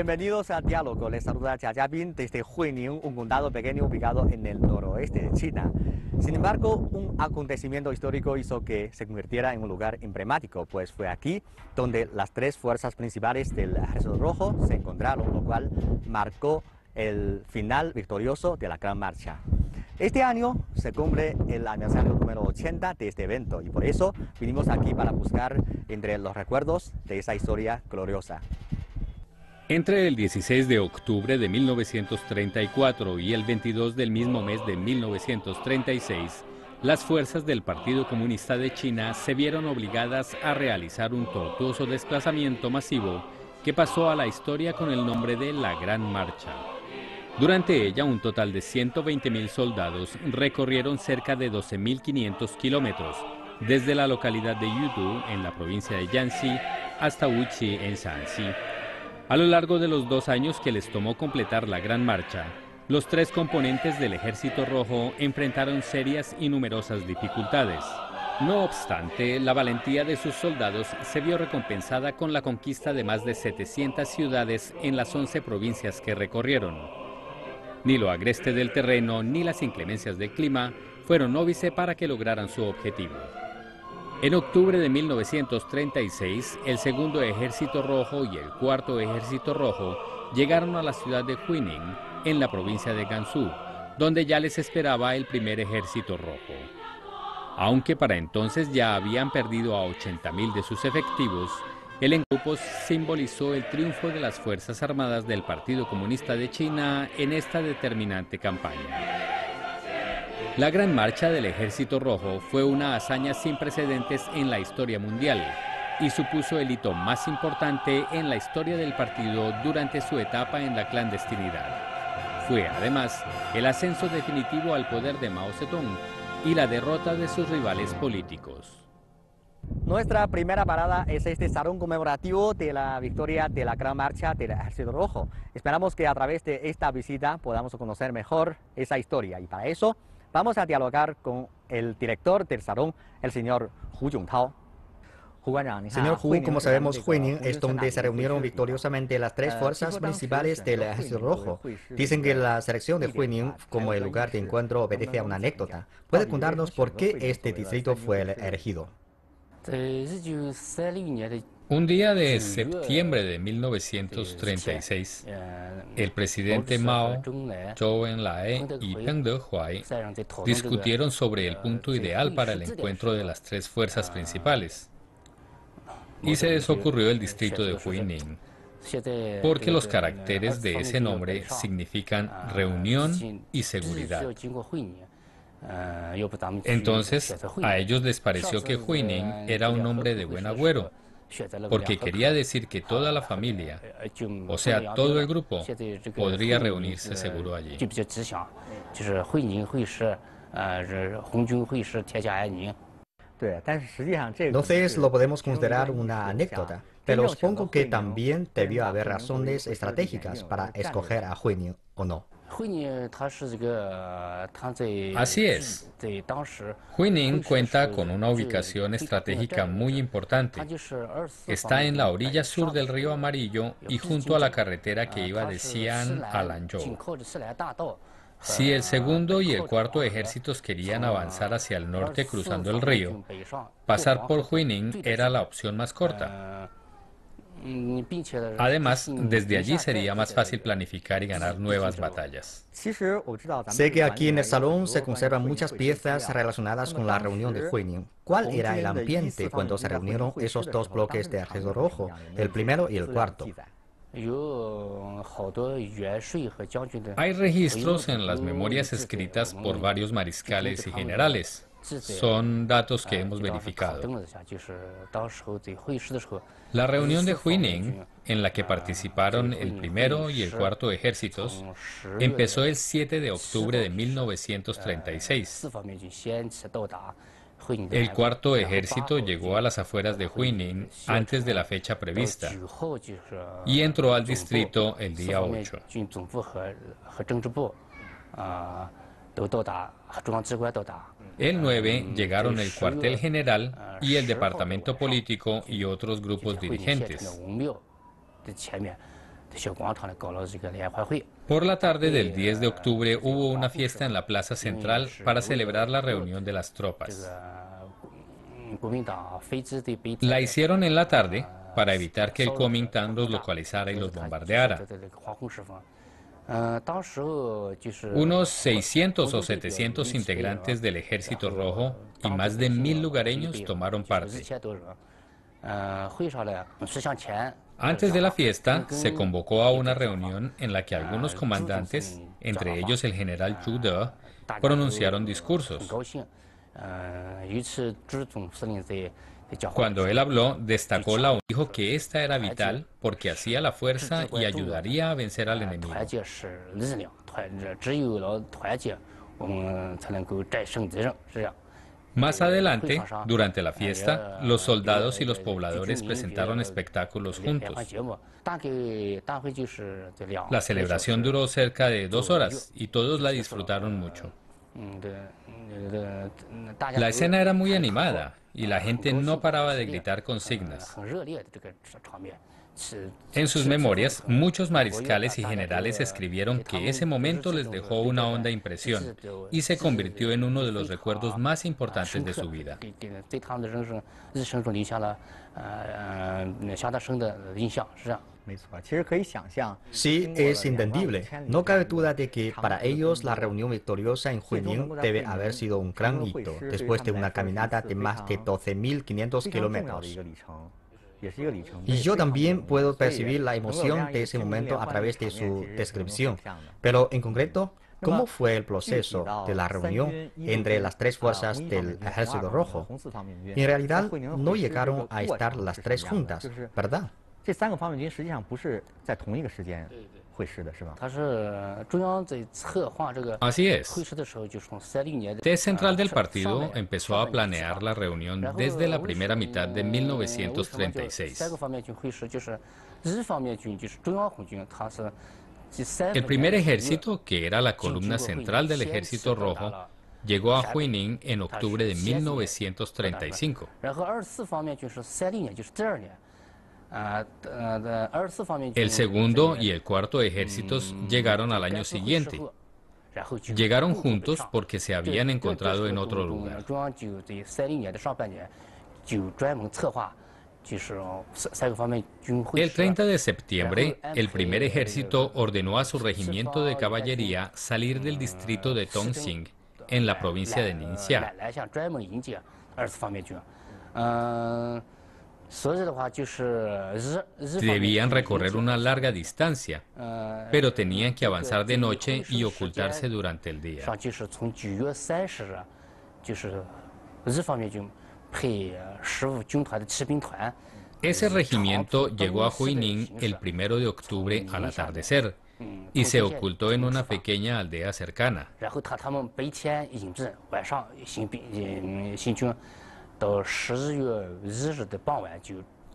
Bienvenidos al Diálogo. Les saluda Bin desde Huining, un condado pequeño ubicado en el noroeste de China. Sin embargo, un acontecimiento histórico hizo que se convirtiera en un lugar emblemático, pues fue aquí donde las tres fuerzas principales del Ejército Rojo se encontraron, lo cual marcó el final victorioso de la Gran Marcha. Este año se cumple el aniversario número 80 de este evento y por eso vinimos aquí para buscar entre los recuerdos de esa historia gloriosa. Entre el 16 de octubre de 1934 y el 22 del mismo mes de 1936, las fuerzas del Partido Comunista de China se vieron obligadas a realizar un tortuoso desplazamiento masivo que pasó a la historia con el nombre de la Gran Marcha. Durante ella, un total de 120.000 soldados recorrieron cerca de 12.500 kilómetros, desde la localidad de Yudu, en la provincia de Jiangxi, hasta Wuxi, en Shanxi, a lo largo de los dos años que les tomó completar la gran marcha, los tres componentes del Ejército Rojo enfrentaron serias y numerosas dificultades. No obstante, la valentía de sus soldados se vio recompensada con la conquista de más de 700 ciudades en las 11 provincias que recorrieron. Ni lo agreste del terreno ni las inclemencias del clima fueron óbice para que lograran su objetivo. En octubre de 1936, el segundo ejército rojo y el cuarto ejército rojo llegaron a la ciudad de Huining, en la provincia de Gansu, donde ya les esperaba el primer ejército rojo. Aunque para entonces ya habían perdido a 80.000 de sus efectivos, el encupo simbolizó el triunfo de las Fuerzas Armadas del Partido Comunista de China en esta determinante campaña. La Gran Marcha del Ejército Rojo fue una hazaña sin precedentes en la historia mundial y supuso el hito más importante en la historia del partido durante su etapa en la clandestinidad. Fue además el ascenso definitivo al poder de Mao Zedong y la derrota de sus rivales políticos. Nuestra primera parada es este salón conmemorativo de la victoria de la Gran Marcha del Ejército Rojo. Esperamos que a través de esta visita podamos conocer mejor esa historia y para eso Vamos a dialogar con el director del salón, el señor Hu Yongtao. Señor Hu, como sabemos, Huining es donde se reunieron victoriosamente las tres fuerzas principales del Ejército Rojo. Dicen que la selección de Huining como el lugar de encuentro obedece a una anécdota. ¿Puede contarnos por qué este distrito fue elegido? Un día de septiembre de 1936, el presidente Mao, Zhou Enlai y Peng Dehuai discutieron sobre el ah, punto ideal para el encuentro de las tres fuerzas ah, principales y se les ocurrió el eh, distrito de Huining, porque los eh, caracteres de ese nombre significan ah, reunión y seguridad. Entonces, a ellos les pareció que Huining eh, era un hombre de buen agüero, porque quería decir que toda la familia, o sea, todo el grupo, podría reunirse seguro allí. Entonces lo podemos considerar una anécdota. Pero supongo que también debió haber razones estratégicas para escoger a Huining, ¿o no? Así es. Huining cuenta con una ubicación estratégica muy importante. Está en la orilla sur del río Amarillo y junto a la carretera que ah, iba de Xi'an a Lanzhou. Si el ah, segundo y el cuarto ejércitos querían avanzar hacia el norte cruzando el río, pasar por Huining era la opción más corta. Además, desde allí sería más fácil planificar y ganar nuevas batallas. Sé que aquí en el salón se conservan muchas piezas relacionadas con la reunión de Junín. ¿Cuál era el ambiente cuando se reunieron esos dos bloques de arredor Rojo, el primero y el cuarto? Hay registros en las memorias escritas por varios mariscales y generales. Son datos que hemos verificado. La reunión de Huining, en la que participaron el primero y el cuarto ejércitos, empezó el 7 de octubre de 1936. El cuarto ejército llegó a las afueras de Huining antes de la fecha prevista y entró al distrito el día 8. El 9 llegaron el cuartel general y el departamento político y otros grupos dirigentes. Por la tarde del 10 de octubre hubo una fiesta en la plaza central para celebrar la reunión de las tropas. La hicieron en la tarde para evitar que el Kuomintang los localizara y los bombardeara. Unos 600 o 700 integrantes del Ejército Rojo y más de mil lugareños tomaron parte. Antes de la fiesta, se convocó a una reunión en la que algunos comandantes, entre ellos el general Zhu De, pronunciaron discursos. Cuando él habló, destacó la Lao, dijo que esta era vital porque hacía la fuerza y ayudaría a vencer al enemigo. Más adelante, durante la fiesta, los soldados y los pobladores presentaron espectáculos juntos. La celebración duró cerca de dos horas y todos la disfrutaron mucho. La escena era muy animada y la gente no paraba de gritar consignas. En sus memorias, muchos mariscales y generales escribieron que ese momento les dejó una honda impresión y se convirtió en uno de los recuerdos más importantes de su vida. Ah, ah, ah, Sí, es entendible. No cabe duda de que para ellos la reunión victoriosa en Huining debe haber sido un gran hito, después de una caminata de más de 12.500 kilómetros. Y yo también puedo percibir la emoción de ese momento a través de su descripción. Pero en concreto, ¿Cómo fue el proceso de la reunión entre las tres ah, fuerzas del Ejército Rojo? En realidad no llegaron a estar las tres juntas, ¿verdad? Así es. T Central del Partido empezó a planear la reunión desde la primera mitad de 1936. El primer ejército, que era la columna central del ejército rojo, llegó a Huining en octubre de 1935. El segundo y el cuarto ejércitos mm, llegaron al año siguiente. Llegaron juntos porque se habían encontrado en otro lugar. El 30 de septiembre, el primer ejército eh, ordenó a su regimiento de caballería salir del mm, distrito de Tongxing, en la provincia de Ningxia. Debían recorrer una larga distancia, pero tenían que avanzar de noche y ocultarse durante el día. Ese regimiento llegó a Huining el primero de octubre al atardecer y se ocultó en una pequeña aldea cercana.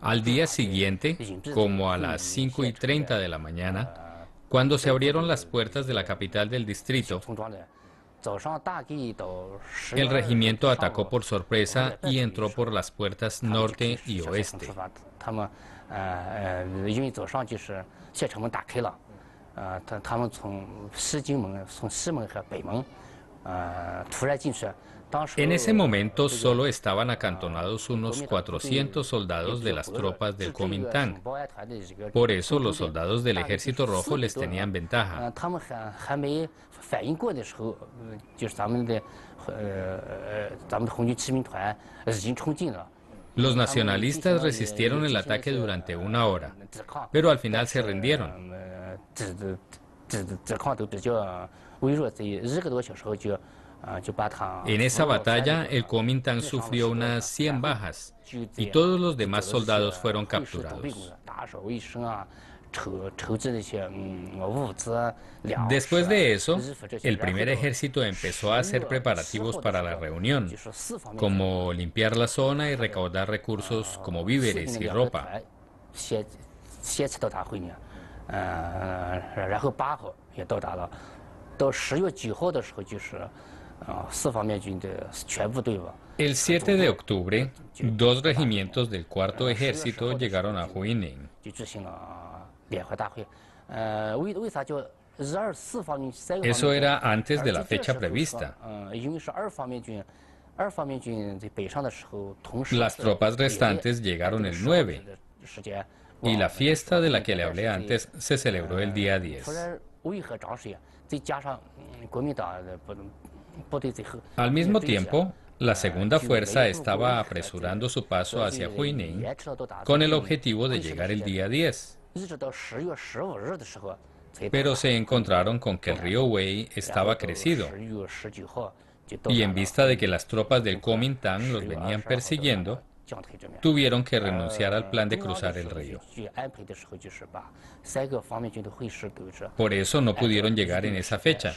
Al día siguiente, como a las 5 y 30 de la mañana, cuando se abrieron las puertas de la capital del distrito, el regimiento atacó por sorpresa y entró por las puertas norte y oeste. En ese momento solo estaban acantonados unos 400 soldados de las tropas del Kuomintang. Por eso los soldados del Ejército Rojo les tenían ventaja. Los nacionalistas resistieron el ataque durante una hora, pero al final se rindieron. En esa batalla, el Kuomintang sufrió unas 100 bajas y todos los demás soldados fueron capturados. Después de eso, el primer ejército empezó a hacer preparativos para la reunión, como limpiar la zona y recaudar recursos como víveres y ropa. El 7 de octubre, dos regimientos del Cuarto Ejército llegaron a Huining Eso era antes de la fecha prevista. Las tropas restantes llegaron el 9 y la fiesta de la que le hablé antes se celebró el día 10. Al mismo tiempo, la ah, segunda fuerza estaba apresurando su paso hacia Huining con el objetivo de llegar el día 10. Pero se encontraron con que el río Wei estaba crecido. Y en vista de que las tropas del Kuomintang los venían persiguiendo, tuvieron que renunciar al plan de eh, cruzar el río. Por eso no pudieron llegar en esa fecha.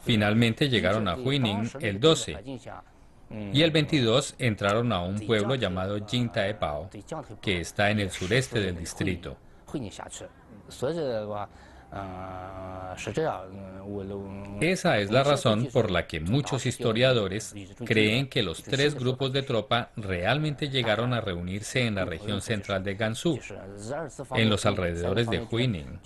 Finalmente llegaron a Huining el 12 y el 22 mm. entraron a un pueblo llamado ah, Jingtaepao, que está en el sureste del distrito. Ah, mm, Esa es la razón por la que muchos historiadores creen que los tres grupos de tropa realmente ah, llegaron a reunirse en la región central de Gansu, en los alrededores de Huining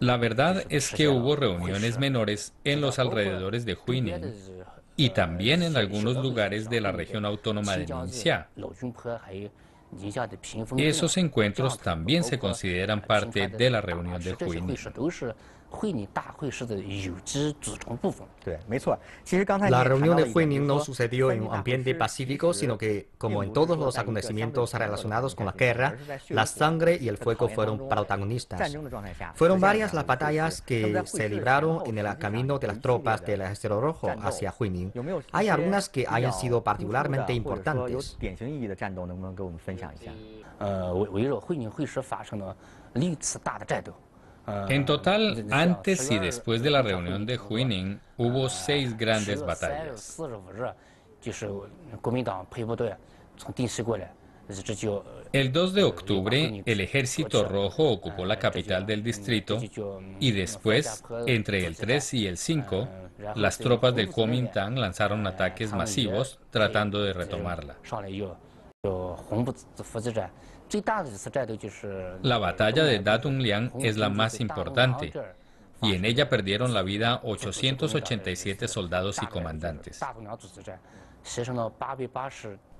La verdad es que hubo reuniones menores en los alrededores de Huining y también en algunos lugares de la región autónoma de Ningxia. Esos encuentros también se consideran parte de la reunión de Juinín. La reunión de Huining no sucedió en un ambiente pacífico, sino que, como en todos los acontecimientos relacionados con la guerra, la sangre y el fuego fueron protagonistas. Fueron varias las batallas que se libraron en el camino de las tropas del Ejército Rojo hacia Huining. Hay algunas que hayan sido particularmente importantes. Ah, en total, antes y después de la reunión de Huining, hubo seis grandes batallas. El 2 de octubre, el ejército rojo ocupó la capital del distrito y después, entre el 3 y el 5, las tropas del Kuomintang lanzaron ataques masivos tratando de retomarla. La batalla de Datunliang es la más importante y en ella perdieron la vida 887 soldados y comandantes.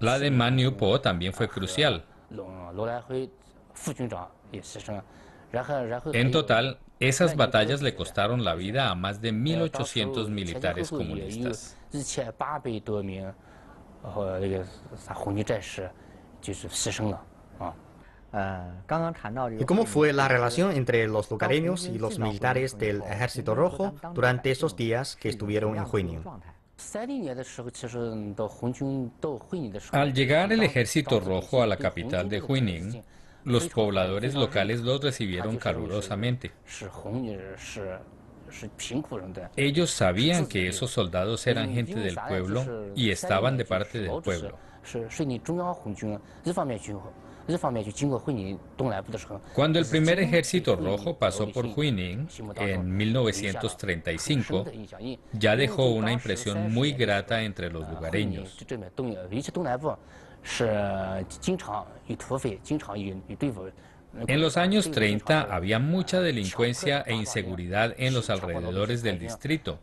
La de Manu también fue crucial. En total, esas batallas le costaron la vida a más de 1.800 militares comunistas. ¿Y cómo fue la relación entre los lugareños y los militares del Ejército Rojo durante esos días que estuvieron en Huining? Al llegar el Ejército Rojo a la capital de Huining, los pobladores locales los recibieron calurosamente. Ellos sabían que esos soldados eran gente del pueblo y estaban de parte del pueblo. Cuando el primer ejército rojo pasó por Huining en 1935, ya dejó una impresión muy grata entre los lugareños. En los años 30 había mucha delincuencia e inseguridad en los alrededores del distrito,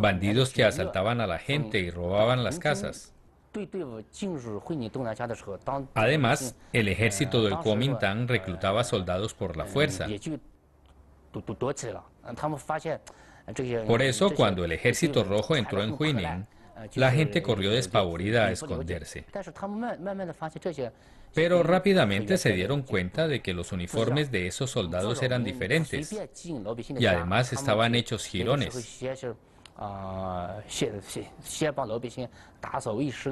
bandidos que asaltaban a la gente y robaban las casas. Además, el ejército del Kuomintang reclutaba soldados por la fuerza. Por eso, cuando el ejército rojo entró en Huining, la gente corrió despavorida a esconderse. Pero rápidamente se dieron cuenta de que los uniformes de esos soldados eran diferentes y además estaban hechos jirones.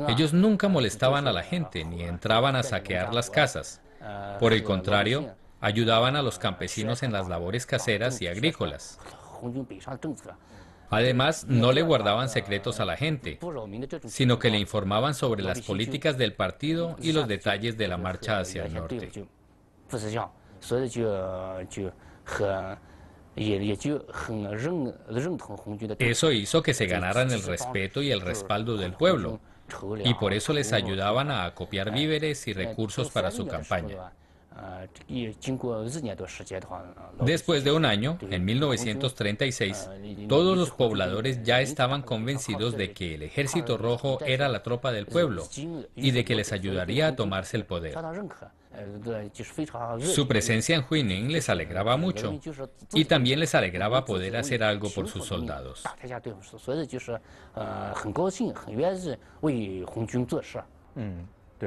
Ellos nunca molestaban a la gente ni entraban a saquear las casas. Por el contrario, ayudaban a los campesinos en las labores caseras y agrícolas. Además, no le guardaban secretos a la gente, sino que le informaban sobre las políticas del partido y los detalles de la marcha hacia el norte. Eso hizo que se ganaran el respeto y el respaldo del pueblo, y por eso les ayudaban a acopiar víveres y recursos para su campaña. Después de un año, en 1936, todos los pobladores ya estaban convencidos de que el ejército rojo era la tropa del pueblo y de que les ayudaría a tomarse el poder. Su presencia en Huining les alegraba mucho y también les alegraba poder hacer algo por sus soldados. Mm,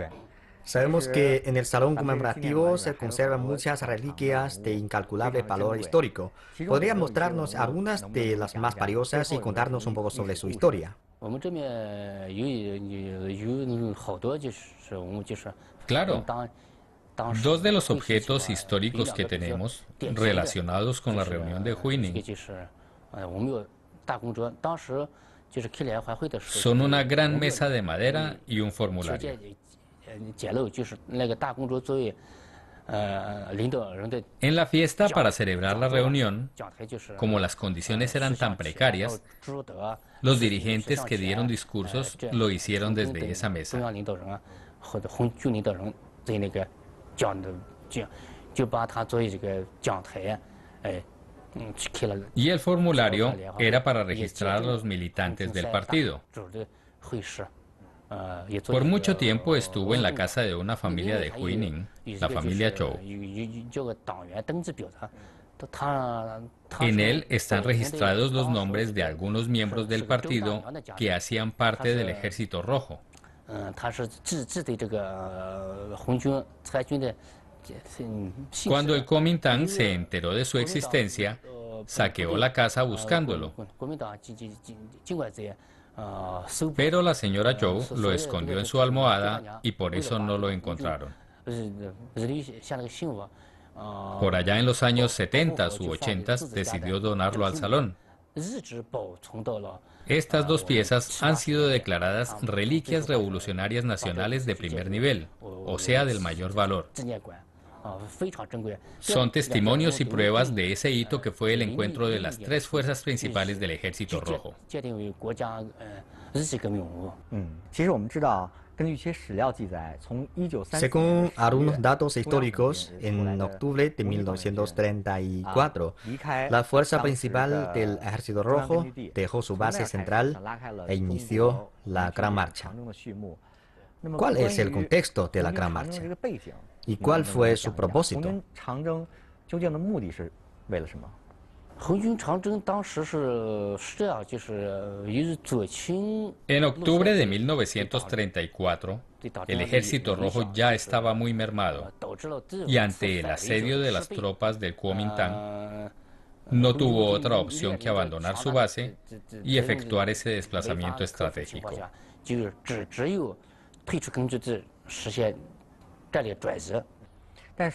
sabemos que eh, en el salón conmemorativo se conservan muchas reliquias de incalculable valor histórico. ¿Podría mostrarnos algunas de las más valiosas y contarnos un poco sobre su historia? Claro. Dos de los objetos históricos que tenemos relacionados con la reunión de Huining son una gran mesa de madera y un formulario. En la fiesta para celebrar la reunión, como las condiciones eran tan precarias, los dirigentes que dieron discursos lo hicieron desde esa mesa. Y el formulario era para registrar a los militantes del partido. Por mucho tiempo estuvo en la casa de una familia de Huining, la familia Chou. En él están registrados los nombres de algunos miembros del partido que hacían parte del Ejército Rojo cuando el Kuomintang se enteró de su existencia, saqueó la casa buscándolo. Pero la señora Zhou lo escondió en su almohada y por eso no lo encontraron. Por allá en los años 70 u 80 decidió donarlo al salón. Estas dos piezas han sido declaradas reliquias revolucionarias nacionales de primer nivel, o sea, del mayor valor. Son testimonios y pruebas de ese hito que fue el encuentro de las tres fuerzas principales del Ejército Rojo. Mm. Según algunos datos históricos, en octubre de 1934, la fuerza principal del Ejército Rojo dejó su base central e inició la Gran Marcha. ¿Cuál es el contexto de la Gran Marcha? ¿Y cuál fue su propósito? En octubre de 1934, el ejército rojo ya estaba muy mermado y ante el asedio de las tropas del Kuomintang, no tuvo otra opción que abandonar su base y efectuar ese desplazamiento estratégico. Ah,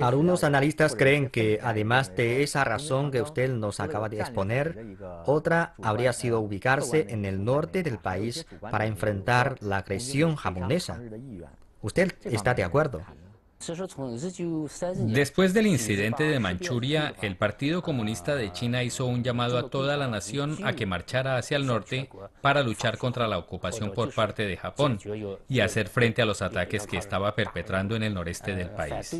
Algunos analistas creen que, además de esa razón que usted nos acaba de exponer, otra habría sido ubicarse en el norte del país para enfrentar la agresión japonesa. ¿Usted está de acuerdo? Después del incidente de Manchuria, el Partido Comunista de China hizo un llamado a toda la nación a que marchara hacia el norte para luchar contra la ocupación por parte de Japón y hacer frente a los ataques que estaba perpetrando en el noreste del país.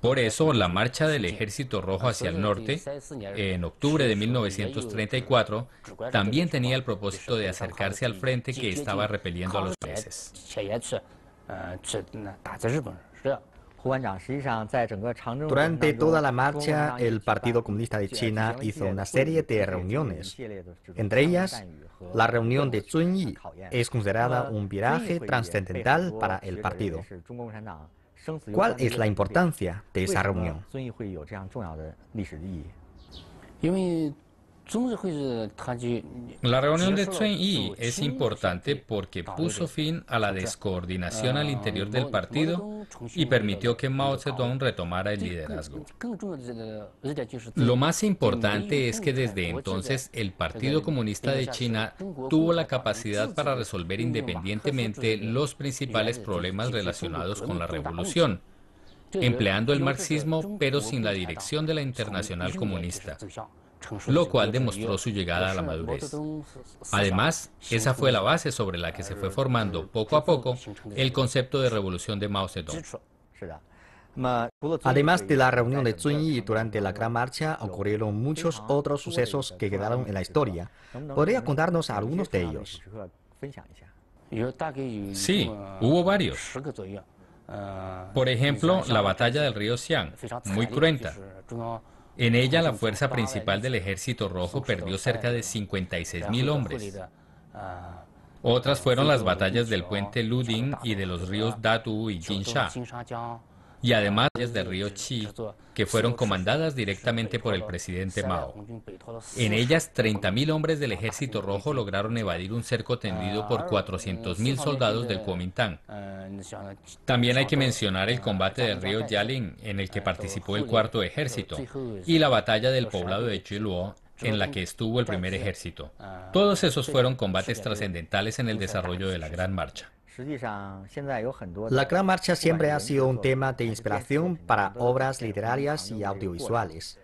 Por eso, la marcha del Ejército Rojo hacia el norte, en octubre de 1934, también tenía el propósito de acercarse al frente que estaba repeliendo a los países. Durante toda la marcha, el Partido Comunista de China hizo una serie de reuniones. Entre ellas, la reunión de Sun es considerada un viraje trascendental para el partido. ¿Cuál es la importancia de esa reunión? La reunión de Chen Yi es importante porque puso fin a la descoordinación al interior del partido y permitió que Mao Zedong retomara el liderazgo. Lo más importante es que desde entonces el Partido Comunista de China tuvo la capacidad para resolver independientemente los principales problemas relacionados con la revolución empleando el marxismo pero sin la dirección de la Internacional Comunista lo cual demostró su llegada a la madurez. Además, esa fue la base sobre la que se fue formando poco a poco el concepto de revolución de Mao Zedong. Además de la reunión de Zunyi durante la Gran Marcha, ocurrieron muchos otros sucesos que quedaron en la historia. ¿Podría contarnos algunos de ellos? Sí, hubo varios. Por ejemplo, la batalla del río Xiang, muy cruenta. En ella, la fuerza principal del Ejército Rojo perdió cerca de mil hombres. Ah, Otras fueron las batallas del puente Luding y de los ríos Datu y Jinsha y además de Río Chi, que fueron comandadas directamente por el presidente Mao. En ellas, 30.000 hombres del Ejército Rojo lograron evadir un cerco tendido por 400.000 soldados del Kuomintang. También hay que mencionar el combate del río Yalin, en el que participó el Cuarto Ejército, y la batalla del poblado de Chiluo, en la que estuvo el primer ejército. Todos esos fueron combates trascendentales en el desarrollo de la Gran Marcha. La Gran Marcha siempre ha sido un tema de inspiración para obras literarias y audiovisuales.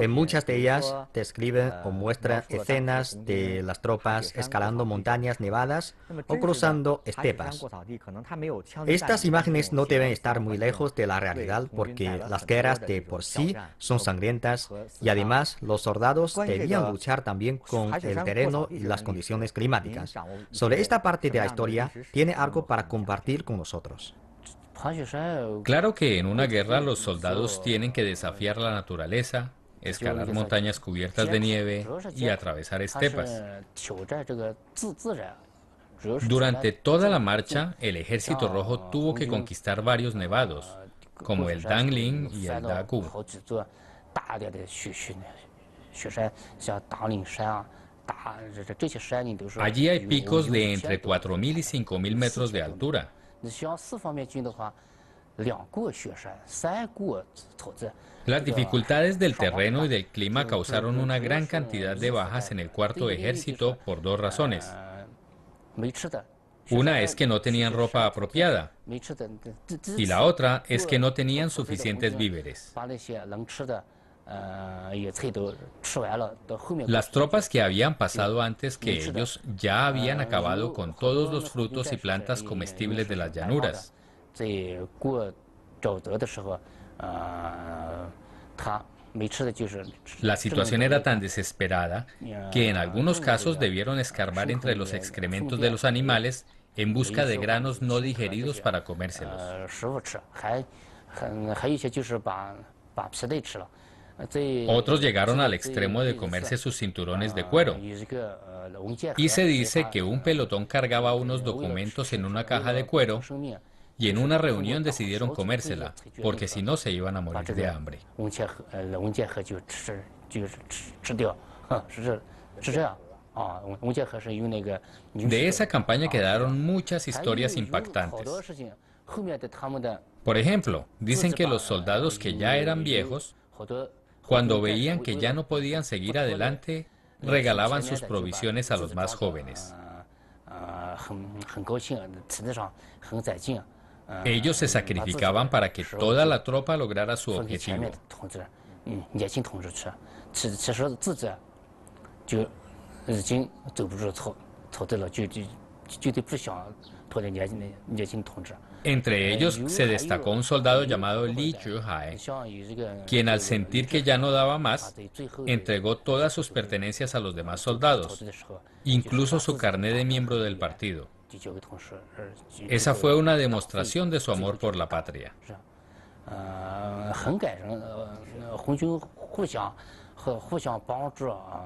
En muchas de ellas describen o muestra escenas de las tropas escalando montañas nevadas o cruzando estepas. Estas imágenes no deben estar muy lejos de la realidad porque las guerras de por sí son sangrientas pues, pues, y ah, además los soldados debían luchar también pues, con el terreno y las condiciones climáticas. Sobre esta parte de la historia tiene algo para compartir con nosotros. ¿eh? Claro que en una guerra los soldados tienen que desafiar la naturaleza, escalar montañas cubiertas de nieve y atravesar estepas. Durante toda la marcha, el ejército rojo tuvo que conquistar varios nevados, ah, como el Dangling y el Daku. Allí hay picos de entre 4.000 y 5.000 metros de altura. Las dificultades del terreno y del clima causaron una gran cantidad de bajas en el cuarto ejército por dos razones. Una es que no tenían ropa apropiada y la otra es que no tenían suficientes víveres. Las tropas que habían pasado antes que ellos ya habían acabado con todos los frutos y plantas comestibles de las llanuras. La situación era tan desesperada que en algunos casos debieron escarbar entre los excrementos de los animales en busca de granos no digeridos para comérselos. Otros llegaron al extremo de comerse sus cinturones de cuero. Y se dice que un pelotón cargaba unos documentos en una caja de cuero y en una reunión decidieron comérsela, porque si no se iban a morir de hambre. De esa campaña quedaron muchas historias impactantes. Por ejemplo, dicen que los soldados que ya eran viejos cuando veían que ya no podían seguir adelante, regalaban sus provisiones a los más jóvenes. Ellos se sacrificaban para que toda la tropa lograra su objetivo. Entre ellos se destacó un soldado llamado Li Zhuhai, quien al sentir que ya no daba más, entregó todas sus pertenencias a los demás soldados, incluso su carné de miembro del partido. Esa fue una demostración de su amor por la patria.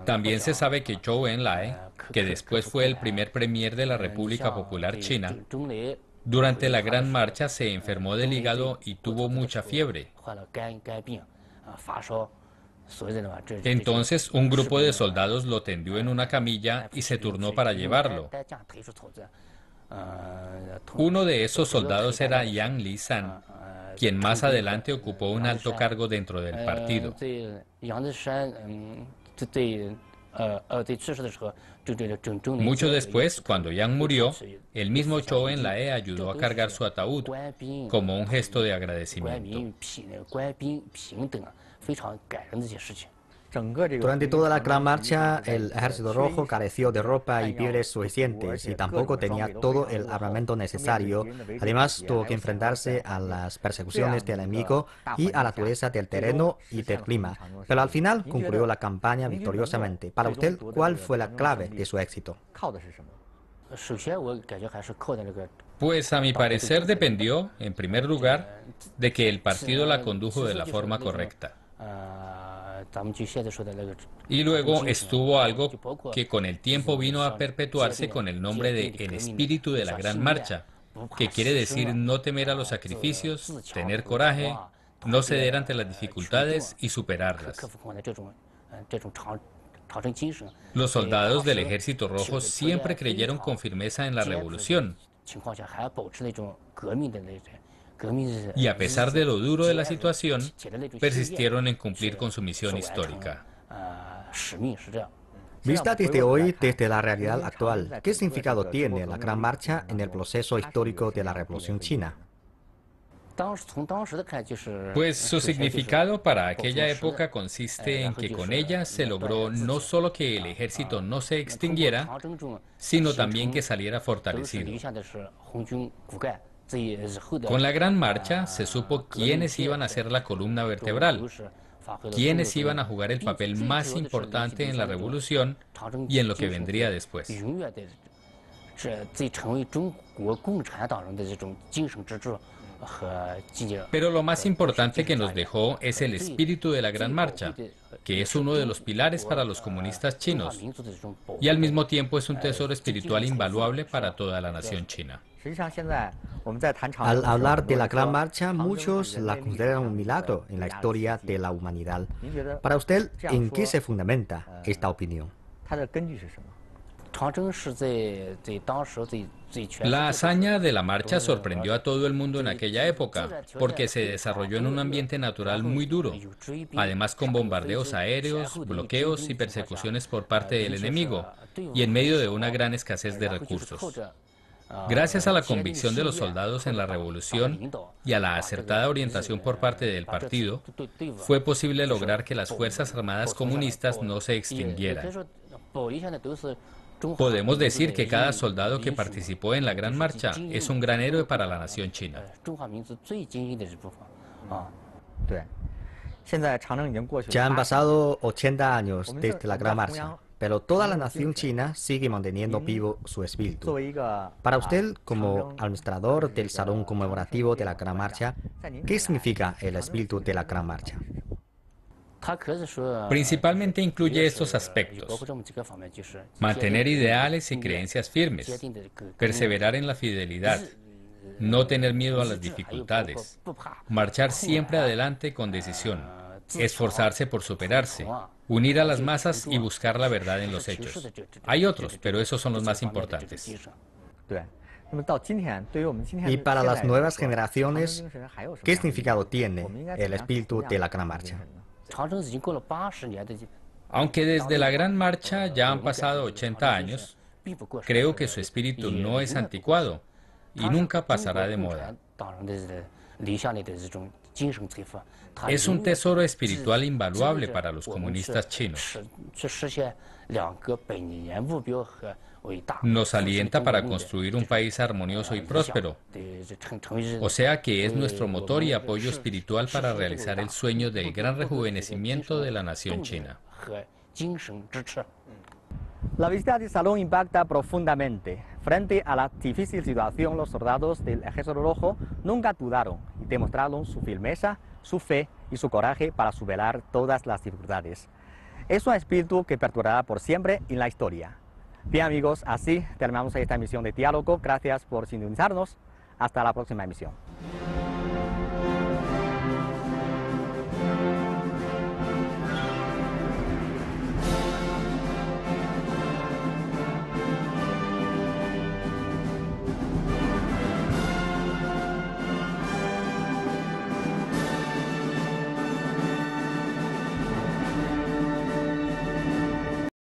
También se sabe que Zhou Enlai, que después fue el primer premier de la República Popular China, durante la gran marcha se enfermó del hígado y tuvo mucha fiebre. Entonces un grupo de soldados lo tendió en una camilla y se turnó para llevarlo. Uno de esos soldados era Yang Li San, quien más adelante ocupó un alto cargo dentro del partido. Mucho después, cuando Yang murió, el mismo la Enlae ayudó a cargar su ataúd como un gesto de agradecimiento. Durante toda la gran marcha, el ejército rojo careció de ropa y pieles suficientes y tampoco tenía todo el armamento necesario. Además, tuvo que enfrentarse a las persecuciones del enemigo y a la dureza del terreno y del clima. Pero al final concluyó la campaña victoriosamente. Para usted, ¿cuál fue la clave de su éxito? Pues a mi parecer dependió, en primer lugar, de que el partido la condujo de la forma correcta. Y luego estuvo algo que con el tiempo vino a perpetuarse con el nombre de el espíritu de la Gran Marcha, que quiere decir no temer a los sacrificios, tener coraje, no ceder ante las dificultades y superarlas. Los eh, soldados del Ejército Rojo siempre creyeron con firmeza en la revolución y a pesar de lo duro de la situación, persistieron en cumplir con su misión histórica. Vista ah, desde hoy, desde la realidad actual, ¿qué significado tiene la Gran Marcha en el proceso histórico de la Revolución China? Pues su pues, significado para aquella época consiste en que con ella se logró no solo que el ejército no se extinguiera, sino también que saliera fortalecido. Con la gran marcha se supo ah, quiénes iban a ser la columna vertebral, quiénes iban a jugar el papel más importante en la revolución y en lo que vendría después. Pero lo más importante que nos dejó es el espíritu de la Gran Marcha, que es uno de los pilares para los comunistas chinos y al mismo tiempo es un eh, tesoro espiritual invaluable para toda la nación china. Al hablar de la Gran Marcha, muchos la consideran un milagro en la historia de la humanidad. Para usted, ¿en qué se fundamenta esta opinión? La hazaña de la marcha sorprendió a todo el mundo en aquella época, porque se desarrolló en un ambiente natural muy duro, además con bombardeos aéreos, bloqueos y persecuciones por parte del enemigo, y en medio de una gran escasez de recursos. Gracias a la convicción de los soldados en la revolución y a la acertada orientación por parte del partido, fue posible lograr que las Fuerzas Armadas Comunistas no se extinguieran. Podemos decir que cada soldado que participó en la Gran Marcha es un gran héroe para la nación china. Ya han pasado 80 años desde la Gran Marcha pero toda la ah, nación china sigue manteniendo vivo su espíritu. Para usted, como administrador del Salón Conmemorativo de la Gran Marcha, ¿qué significa el espíritu de la Gran Marcha? Principalmente incluye estos aspectos. Mantener ideales y creencias firmes, perseverar en la fidelidad, no tener miedo a las dificultades, marchar siempre adelante con decisión, esforzarse por superarse, unir a las masas y buscar la verdad en los hechos. Hay otros, pero esos son los más importantes. Y para las nuevas generaciones, ¿qué significado tiene el espíritu de la Gran Marcha? Aunque desde la Gran Marcha ya han pasado 80 años, creo que su espíritu no es anticuado y nunca pasará de moda. Es un tesoro espiritual invaluable para los comunistas chinos. Nos alienta para construir un país armonioso y próspero. O sea que es nuestro motor y apoyo espiritual para realizar el sueño del gran rejuvenecimiento de la nación china. La visita de este Salón impacta profundamente. Frente a la difícil situación, los soldados del Ejército Rojo nunca dudaron y demostraron su firmeza su fe y su coraje para superar todas las dificultades. Es un espíritu que perturbará por siempre en la historia. Bien amigos, así terminamos esta emisión de diálogo. Gracias por sintonizarnos. Hasta la próxima emisión.